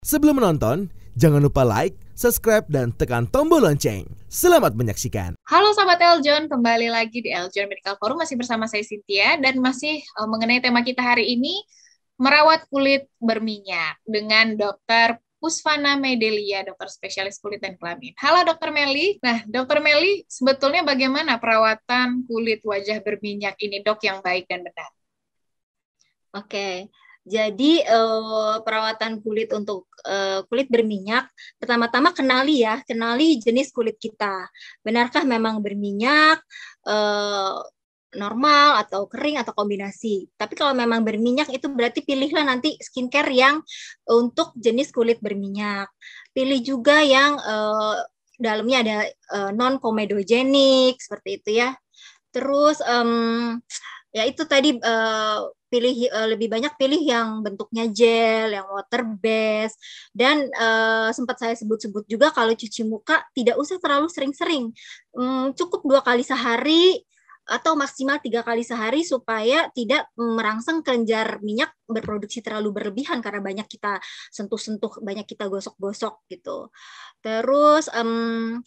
Sebelum menonton, jangan lupa like, subscribe, dan tekan tombol lonceng. Selamat menyaksikan. Halo Sobat Eljon, kembali lagi di Eljon Medical Forum. Masih bersama saya Cynthia dan masih eh, mengenai tema kita hari ini, merawat kulit berminyak dengan dokter Pusvana Medelia, dokter spesialis kulit dan kelamin. Halo dokter Meli. Nah, dokter Meli, sebetulnya bagaimana perawatan kulit wajah berminyak ini dok yang baik dan benar? Oke, Jadi uh, perawatan kulit untuk uh, kulit berminyak, pertama-tama kenali ya, kenali jenis kulit kita. Benarkah memang berminyak? Uh, normal atau kering atau kombinasi. Tapi kalau memang berminyak itu berarti pilihlah nanti skincare yang eh, untuk jenis kulit berminyak. Pilih juga yang uh, dalamnya ada uh, eh, non komedogenik seperti itu ya. Terus um, ya itu tadi uh, pilih uh, lebih banyak pilih yang bentuknya gel, yang water base. dan uh, sempat saya sebut-sebut juga kalau cuci muka tidak usah terlalu sering-sering, um, cukup dua kali sehari atau maksimal tiga kali sehari supaya tidak merangsang kelenjar minyak berproduksi terlalu berlebihan karena banyak kita sentuh-sentuh, banyak kita gosok-gosok gitu. Terus um,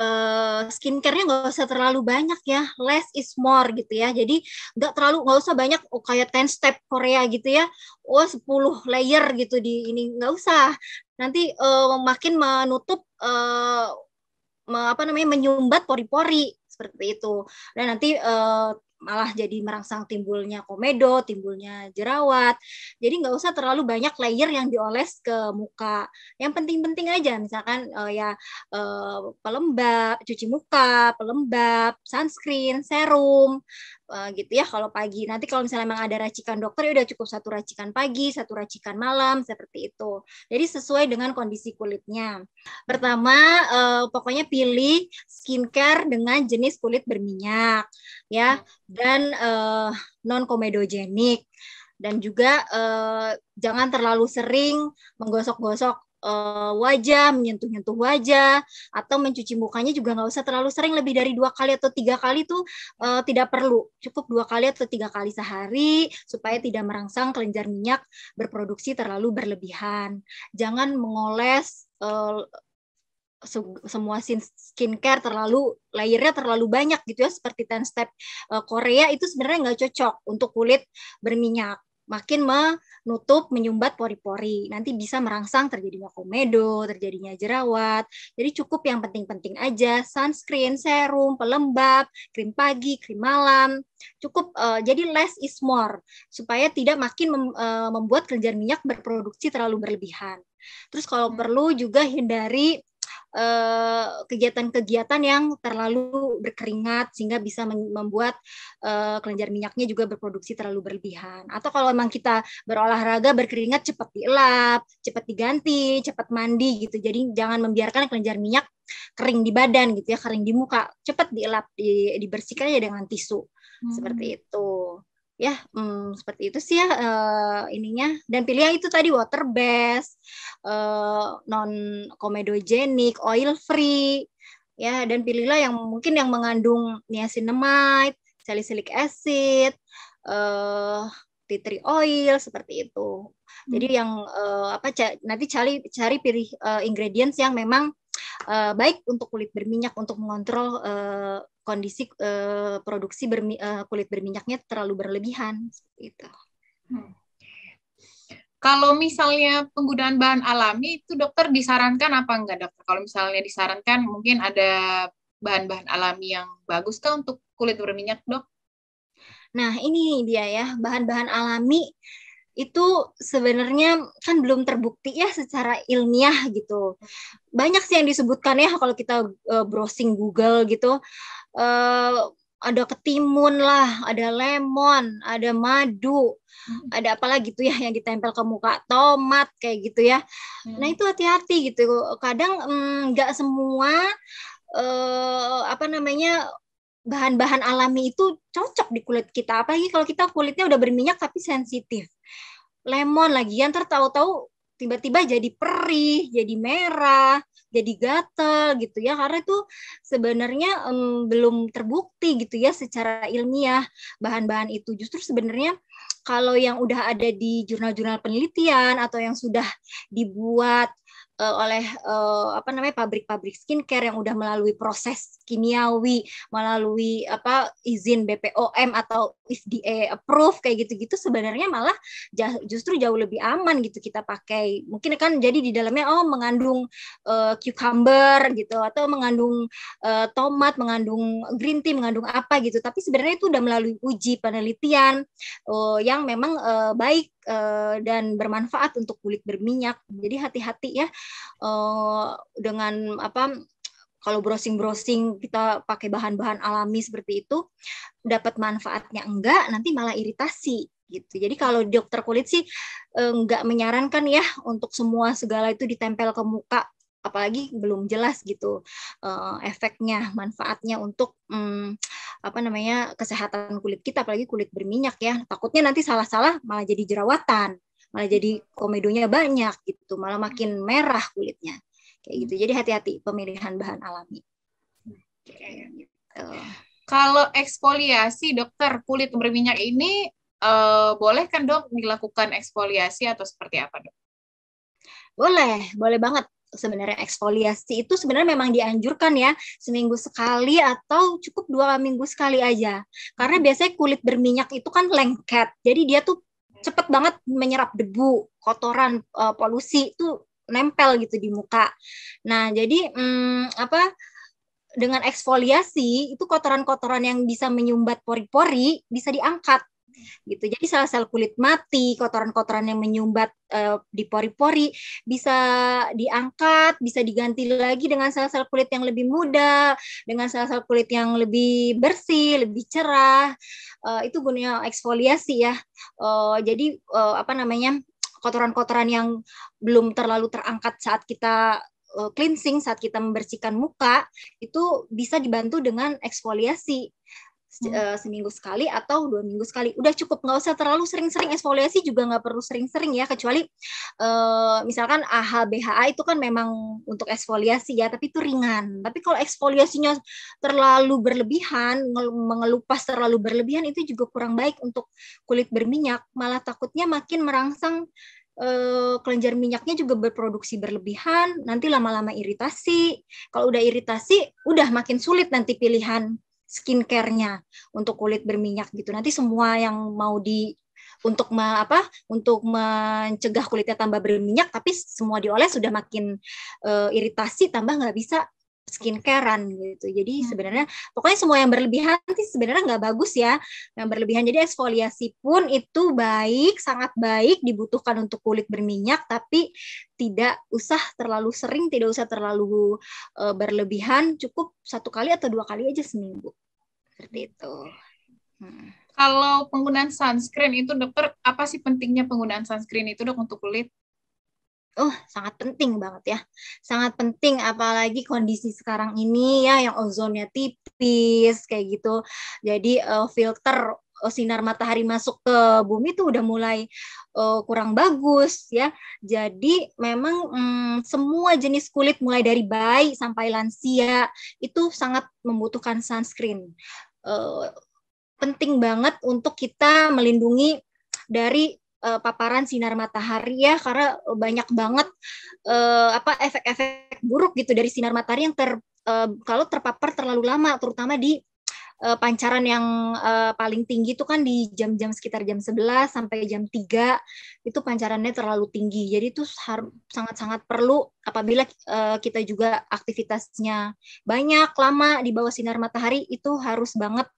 uh, eh, skincare nggak usah terlalu banyak ya, less is more gitu ya. Jadi nggak terlalu nggak usah banyak oh, kayak ten step Korea gitu ya. Oh 10 layer gitu di ini nggak usah. Nanti uh, makin menutup uh, apa namanya menyumbat pori-pori seperti itu. Dan nah, nanti uh, malah jadi merangsang timbulnya komedo, timbulnya jerawat. Jadi nggak usah terlalu banyak layer yang dioles ke muka. Yang penting-penting aja, misalkan uh, ya uh, pelembab, cuci muka, pelembab, sunscreen, serum, uh, gitu ya. Kalau pagi, nanti kalau misalnya memang ada racikan dokter, ya udah cukup satu racikan pagi, satu racikan malam, seperti itu. Jadi sesuai dengan kondisi kulitnya. Pertama, uh, pokoknya pilih skincare dengan jenis kulit berminyak, ya dan uh, eh, non komedogenik dan juga uh, jangan terlalu sering menggosok-gosok uh, wajah, menyentuh-nyentuh wajah, atau mencuci mukanya juga nggak usah terlalu sering, lebih dari dua kali atau tiga kali tuh uh, tidak perlu, cukup dua kali atau tiga kali sehari supaya tidak merangsang kelenjar minyak berproduksi terlalu berlebihan. Jangan mengoles semua skincare terlalu layernya terlalu banyak gitu ya seperti ten step eh, Korea itu sebenarnya nggak cocok untuk kulit berminyak makin menutup menyumbat pori-pori nanti bisa merangsang terjadinya komedo terjadinya jerawat jadi cukup yang penting-penting aja sunscreen serum pelembab krim pagi krim malam cukup uh, jadi less is more supaya tidak makin mem, uh, membuat kelenjar minyak berproduksi terlalu berlebihan terus kalau hmm. perlu juga hindari Eh, kegiatan-kegiatan uh, yang terlalu berkeringat sehingga bisa membuat uh, kelenjar minyaknya juga berproduksi terlalu berlebihan. Atau kalau memang kita berolahraga berkeringat cepat dielap, cepat diganti, cepat mandi gitu. Jadi jangan membiarkan kelenjar minyak kering di badan gitu ya, kering di muka, cepat dielap, di, dibersihkan ya dengan tisu. Hmm. Seperti itu ya hmm, seperti itu sih ya uh, ininya dan pilih yang itu tadi water based uh, non komedogenik oil free ya dan pilihlah yang mungkin yang mengandung niacinamide salicylic acid uh, tea tree oil seperti itu. Hmm. Jadi yang uh, apa nanti cari cari pilih uh, ingredients yang memang uh, baik untuk kulit berminyak untuk mengontrol uh, kondisi uh, produksi bermi uh, kulit berminyaknya terlalu berlebihan itu. Hmm. Kalau misalnya penggunaan bahan alami itu dokter disarankan apa enggak dokter? Kalau misalnya disarankan mungkin ada bahan-bahan alami yang bagus kan untuk kulit berminyak dok? Nah ini dia ya bahan-bahan alami itu sebenarnya kan belum terbukti ya secara ilmiah gitu. Banyak sih yang disebutkan ya kalau kita uh, browsing Google gitu. Uh, ada ketimun lah, ada lemon, ada madu, hmm. ada apa lagi tuh ya yang ditempel ke muka, tomat kayak gitu ya. Hmm. Nah itu hati-hati gitu. Kadang mm, nggak mm, semua eh, apa namanya bahan-bahan alami itu cocok di kulit kita apalagi kalau kita kulitnya udah berminyak tapi sensitif lemon lagi, yang tertahu-tahu tiba-tiba jadi perih jadi merah jadi gatel gitu ya karena itu sebenarnya um, belum terbukti gitu ya secara ilmiah bahan-bahan itu justru sebenarnya kalau yang udah ada di jurnal-jurnal penelitian atau yang sudah dibuat Eh, oleh eh, apa namanya pabrik-pabrik skincare yang udah melalui proses kimiawi, melalui apa izin BPOM atau FDA approve kayak gitu-gitu sebenarnya malah justru jauh lebih aman gitu kita pakai. Mungkin kan jadi di dalamnya oh mengandung uh, cucumber gitu atau mengandung uh, tomat, mengandung green tea, mengandung apa gitu. Tapi sebenarnya itu udah melalui uji penelitian uh, yang memang uh, baik dan bermanfaat untuk kulit berminyak. Jadi hati-hati ya uh, dengan apa kalau browsing-browsing kita pakai bahan-bahan alami seperti itu dapat manfaatnya enggak nanti malah iritasi gitu. Jadi kalau dokter kulit sih eh, enggak menyarankan ya untuk semua segala itu ditempel ke muka apalagi belum jelas gitu uh, efeknya manfaatnya untuk um, apa namanya kesehatan kulit kita apalagi kulit berminyak ya takutnya nanti salah-salah malah jadi jerawatan malah jadi komedonya banyak gitu malah makin merah kulitnya kayak gitu jadi hati-hati pemilihan bahan alami gitu. kalau eksfoliasi dokter kulit berminyak ini uh, boleh kan dok dilakukan eksfoliasi atau seperti apa dok boleh boleh banget sebenarnya eksfoliasi itu sebenarnya memang dianjurkan ya seminggu sekali atau cukup dua minggu sekali aja karena biasanya kulit berminyak itu kan lengket jadi dia tuh cepat banget menyerap debu, kotoran, uh, polusi itu nempel gitu di muka. Nah, jadi um, apa dengan eksfoliasi itu kotoran-kotoran yang bisa menyumbat pori-pori bisa diangkat gitu. Jadi sel-sel kulit mati, kotoran-kotoran yang menyumbat e, di pori-pori bisa diangkat, bisa diganti lagi dengan sel-sel kulit yang lebih muda, dengan sel-sel kulit yang lebih bersih, lebih cerah. E, itu gunanya eksfoliasi ya. E, jadi e, apa namanya? kotoran-kotoran yang belum terlalu terangkat saat kita cleansing saat kita membersihkan muka itu bisa dibantu dengan eksfoliasi uh, seminggu sekali atau dua minggu sekali. Udah cukup nggak usah terlalu sering-sering eksfoliasi juga nggak perlu sering-sering ya kecuali uh, misalkan AHBHA itu kan memang untuk eksfoliasi ya tapi itu ringan. Tapi kalau eksfoliasinya terlalu berlebihan, mengelupas terlalu berlebihan itu juga kurang baik untuk kulit berminyak. Malah takutnya makin merangsang Uh, kelenjar minyaknya juga berproduksi berlebihan, nanti lama-lama iritasi. Kalau udah iritasi, udah makin sulit nanti pilihan skincare-nya untuk kulit berminyak gitu. Nanti semua yang mau di untuk me, apa untuk mencegah kulitnya tambah berminyak tapi semua dioles sudah makin uh, iritasi tambah nggak bisa skincarean gitu. Jadi hmm. sebenarnya pokoknya semua yang berlebihan sih sebenarnya nggak bagus ya. Yang berlebihan jadi eksfoliasi pun itu baik, sangat baik dibutuhkan untuk kulit berminyak tapi tidak usah terlalu sering, tidak usah terlalu uh, berlebihan, cukup satu kali atau dua kali aja seminggu. Seperti itu. Hmm. Kalau penggunaan sunscreen itu dokter apa sih pentingnya penggunaan sunscreen itu dok untuk kulit? oh sangat penting banget ya sangat penting apalagi kondisi sekarang ini ya yang ozonnya tipis kayak gitu jadi uh, filter eh, sinar matahari masuk ke bumi itu udah mulai uh, kurang bagus ya. Jadi memang mm, semua jenis kulit mulai dari bayi sampai lansia itu sangat membutuhkan sunscreen. Uh, penting banget untuk kita melindungi dari uh, paparan sinar matahari ya karena banyak banget uh, apa efek-efek buruk gitu dari sinar matahari yang ter uh, kalau terpapar terlalu lama terutama di uh, pancaran yang uh, paling tinggi itu kan di jam-jam sekitar jam 11 sampai jam 3 itu pancarannya terlalu tinggi. Jadi itu sangat-sangat perlu apabila uh, kita juga aktivitasnya banyak lama di bawah sinar matahari itu harus banget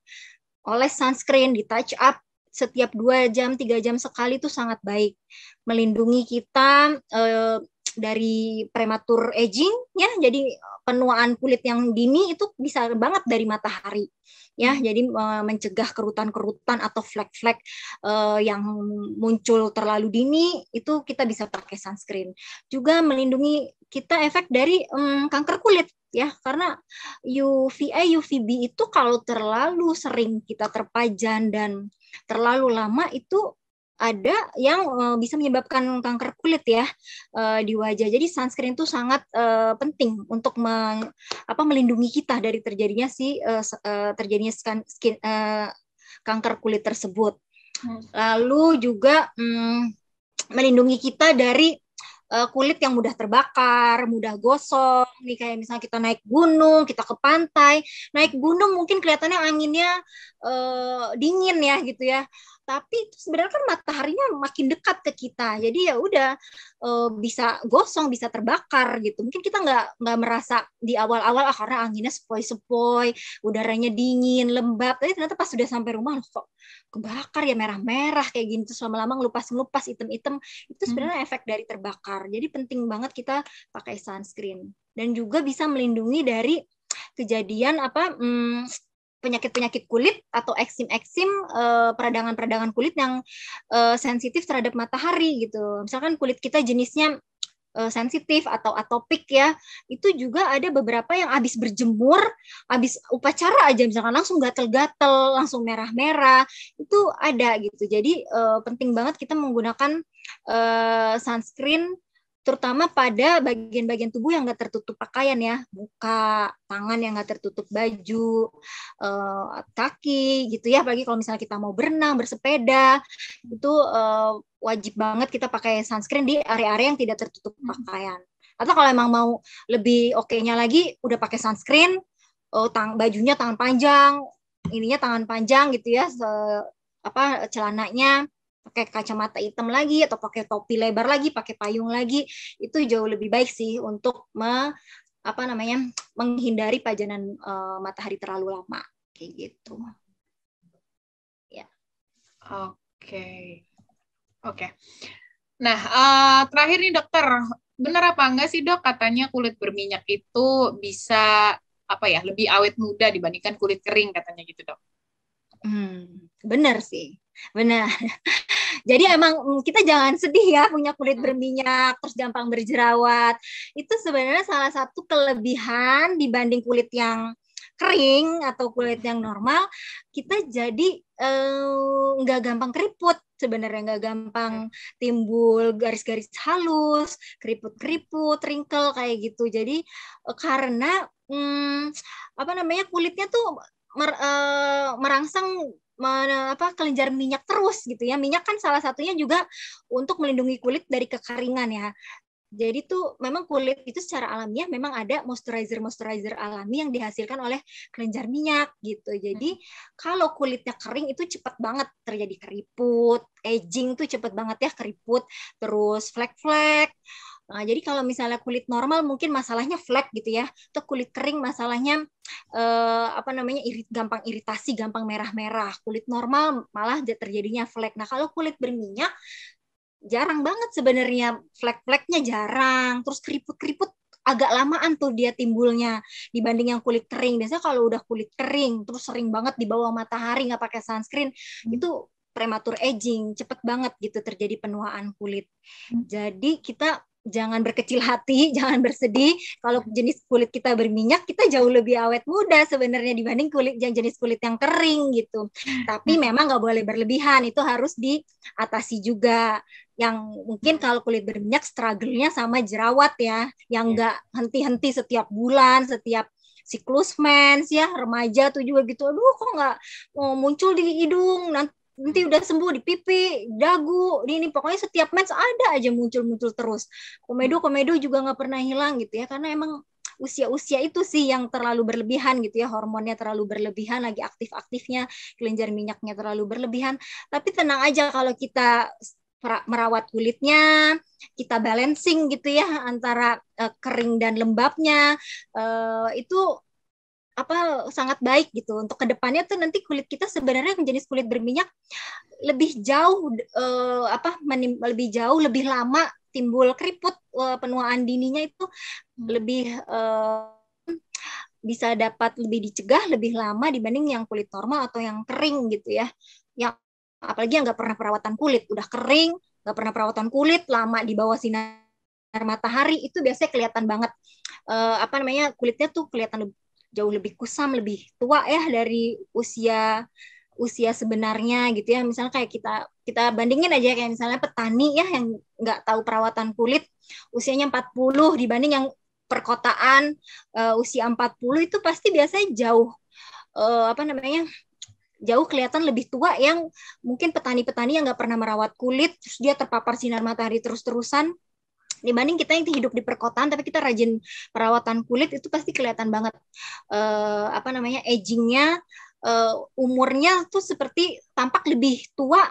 oleh sunscreen, di touch up setiap dua jam tiga jam sekali itu sangat baik melindungi kita eh, dari prematur aging ya jadi penuaan kulit yang dini itu bisa banget dari matahari ya hmm. jadi eh, mencegah kerutan-kerutan atau flek-flek eh, yang muncul terlalu dini itu kita bisa pakai sunscreen juga melindungi kita efek dari um, kanker kulit ya karena UVA UVB itu kalau terlalu sering kita terpajan dan terlalu lama itu ada yang eh, bisa menyebabkan kanker kulit ya eh, di wajah. Jadi sunscreen itu sangat eh, penting untuk meng, apa, melindungi kita dari terjadinya si terjadinya skin, skin, kanker kulit tersebut. Hmm. Lalu juga um, melindungi kita dari uh, kulit yang mudah terbakar, mudah gosong. Nih kayak misalnya kita naik gunung, kita ke pantai. Naik gunung mungkin kelihatannya anginnya uh, dingin ya gitu ya tapi sebenarnya kan mataharinya makin dekat ke kita jadi ya udah e, bisa gosong bisa terbakar gitu mungkin kita nggak nggak merasa di awal-awal ah karena anginnya sepoi-sepoi udaranya dingin lembab tapi ternyata pas sudah sampai rumah loh kok kebakar ya merah-merah kayak gitu terus lama-lama ngelupas-ngelupas item-item itu hmm. sebenarnya hmm. efek dari terbakar jadi penting banget kita pakai sunscreen dan juga bisa melindungi dari kejadian apa hmm, penyakit-penyakit kulit atau eksim-eksim eh, peradangan-peradangan kulit yang eh, sensitif terhadap matahari gitu. Misalkan kulit kita jenisnya eh, sensitif atau atopik ya itu juga ada beberapa yang habis berjemur habis upacara aja misalkan langsung gatel-gatel langsung merah-merah itu ada gitu jadi uh, penting banget kita menggunakan uh, sunscreen terutama pada bagian-bagian tubuh yang nggak tertutup pakaian ya, muka, tangan yang nggak tertutup baju, uh, kaki gitu ya, apalagi kalau misalnya kita mau berenang, bersepeda, itu uh, wajib banget kita pakai sunscreen di area-area yang tidak tertutup hmm. pakaian. Atau kalau emang mau lebih oke-nya lagi, udah pakai sunscreen, oh, tang bajunya tangan panjang, ininya tangan panjang gitu ya, se apa celananya pakai kacamata hitam lagi atau pakai topi lebar lagi, pakai payung lagi, itu jauh lebih baik sih untuk me, apa namanya menghindari pajanan e, matahari terlalu lama kayak gitu. Ya. Oke. Okay. Oke. Okay. Nah, uh, terakhir nih dokter, benar apa enggak sih dok katanya kulit berminyak itu bisa apa ya lebih awet muda dibandingkan kulit kering katanya gitu dok? Hmm, benar sih Benar. Jadi emang mm, kita jangan sedih ya punya kulit berminyak terus gampang berjerawat. Itu sebenarnya salah satu kelebihan dibanding kulit yang kering atau kulit yang normal, kita jadi eh, nggak eh, gampang keriput sebenarnya nggak gampang iya. timbul garis-garis halus, keriput-keriput, wrinkle kayak gitu. Jadi eh, karena hmm, apa namanya kulitnya tuh mer, uh, merangsang men, apa kelenjar minyak terus gitu ya. Minyak kan salah satunya juga untuk melindungi kulit dari kekeringan ya. Jadi tuh memang kulit itu secara alamiah memang ada moisturizer moisturizer alami yang dihasilkan oleh kelenjar minyak gitu. Jadi hmm. kalau kulitnya kering itu cepat banget terjadi keriput, aging tuh cepat banget ya keriput, terus flek-flek, Nah, jadi kalau misalnya kulit normal mungkin masalahnya flek gitu ya, atau kulit kering masalahnya eh, apa namanya irit, gampang iritasi, gampang merah-merah. Kulit normal malah terjadinya flek. Nah kalau kulit berminyak jarang banget sebenarnya flek-fleknya jarang, terus keriput-keriput agak lamaan tuh dia timbulnya dibanding yang kulit kering. Biasanya kalau udah kulit kering terus sering banget di bawah matahari nggak pakai sunscreen hmm. itu prematur aging, cepet banget gitu terjadi penuaan kulit. Hmm. Jadi kita jangan berkecil hati, jangan bersedih. Kalau iya. jenis kulit kita berminyak, kita jauh lebih awet muda sebenarnya dibanding kulit yang jenis kulit yang kering gitu. Tapi hmm. memang nggak boleh berlebihan, itu harus diatasi juga. Yang mungkin hmm. kalau kulit berminyak struggle-nya sama jerawat ya, yang iya. nggak henti-henti setiap bulan, setiap siklus mens ya remaja tuh juga gitu aduh kok nggak mau oh, muncul di hidung nanti nanti udah sembuh di pipi, dagu, ini pokoknya setiap match ada aja muncul-muncul terus. Komedo-komedo juga nggak pernah hilang gitu ya, karena emang usia-usia itu sih yang terlalu berlebihan gitu ya hormonnya terlalu berlebihan lagi aktif-aktifnya kelenjar minyaknya terlalu berlebihan tapi tenang aja kalau kita merawat kulitnya, kita balancing gitu ya antara uh, kering dan lembabnya. Uh, itu apa sangat baik gitu untuk kedepannya tuh nanti kulit kita sebenarnya menjadi kulit berminyak lebih jauh uh, apa lebih jauh lebih lama timbul keriput uh, penuaan dininya itu hmm. lebih uh, bisa dapat lebih dicegah lebih lama dibanding yang kulit normal atau yang kering gitu ya yang apalagi yang nggak pernah perawatan kulit udah kering nggak pernah perawatan kulit lama di bawah sinar matahari itu biasanya kelihatan banget uh, apa namanya kulitnya tuh kelihatan jauh lebih kusam, lebih tua ya dari usia usia sebenarnya gitu ya misalnya kayak kita kita bandingin aja kayak misalnya petani ya yang nggak tahu perawatan kulit usianya 40 dibanding yang perkotaan uh, usia 40 itu pasti biasanya jauh uh, apa namanya jauh kelihatan lebih tua yang mungkin petani-petani yang nggak pernah merawat kulit terus dia terpapar sinar matahari terus-terusan dibanding kita yang hidup di perkotaan tapi kita rajin perawatan kulit itu pasti kelihatan banget uh, apa namanya agingnya uh, umurnya tuh seperti tampak lebih tua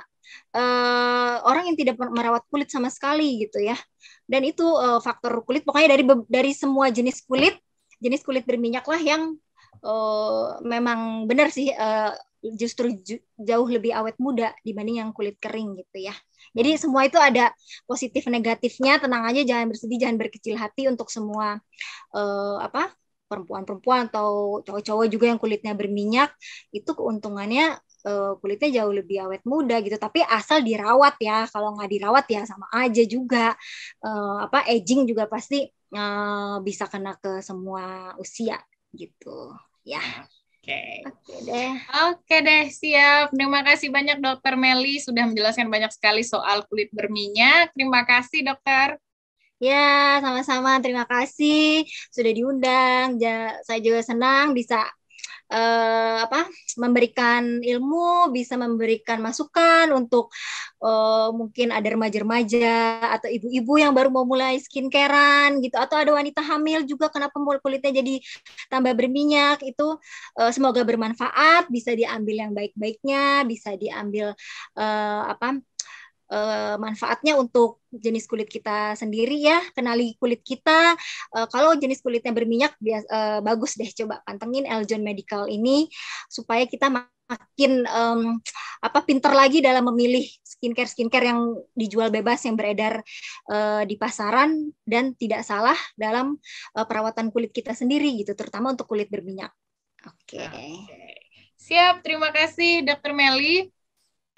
uh, orang yang tidak merawat kulit sama sekali gitu ya dan itu uh, faktor kulit pokoknya dari dari semua jenis kulit jenis kulit berminyak lah yang uh, memang benar sih uh, justru jauh lebih awet muda dibanding yang kulit kering gitu ya. Jadi hmm. semua itu ada positif negatifnya. Tenang aja, jangan bersedih, jangan berkecil hati untuk semua uh, apa perempuan-perempuan atau cowok-cowok juga yang kulitnya berminyak itu keuntungannya uh, kulitnya jauh lebih awet muda gitu. Tapi asal dirawat ya. Kalau nggak dirawat ya sama aja juga eh, apa aging juga pasti eh, bisa kena ke semua usia gitu ya. Nah, Oke. Okay. Oke okay deh. Oke deh, siap. Terima kasih banyak Dokter Meli sudah menjelaskan banyak sekali soal kulit berminyak. Terima kasih Dokter. Ya, sama-sama. Terima kasih sudah diundang. Ja, saya juga senang bisa uh, apa memberikan ilmu, bisa memberikan masukan untuk uh, mungkin ada remaja-remaja atau ibu-ibu yang baru mau mulai skincarean gitu atau ada wanita hamil juga kenapa kulitnya jadi tambah berminyak itu uh, semoga bermanfaat, bisa diambil yang baik-baiknya, bisa diambil uh, apa uh, manfaatnya untuk jenis kulit kita sendiri ya kenali kulit kita uh, kalau jenis kulitnya berminyak bias, uh, bagus deh coba pantengin Eljon Medical ini supaya kita makin um, apa pinter lagi dalam memilih skincare skincare yang dijual bebas yang beredar uh, di pasaran dan tidak salah dalam uh, perawatan kulit kita sendiri gitu terutama untuk kulit berminyak. Oke. Okay. Okay. Siap, terima kasih Dr. Meli.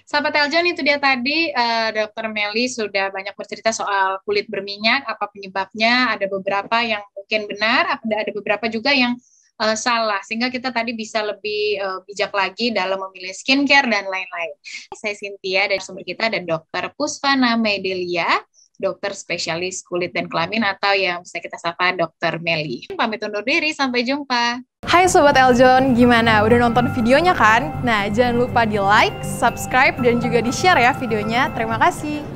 Sahabat Eljon itu dia tadi uh, eh, Dr. Meli sudah banyak bercerita soal kulit berminyak, apa penyebabnya, ada beberapa yang mungkin benar, ada beberapa juga yang uh, salah sehingga kita tadi bisa lebih uh, bijak lagi dalam memilih skincare dan lain-lain. Saya Cynthia dari sumber kita dan Dr. Pusvana Medelia dokter spesialis kulit dan kelamin atau yang bisa kita sapa dokter Meli. Pamit undur diri, sampai jumpa. Hai Sobat Eljon, gimana? Udah nonton videonya kan? Nah, jangan lupa di like, subscribe, dan juga di share ya videonya. Terima kasih.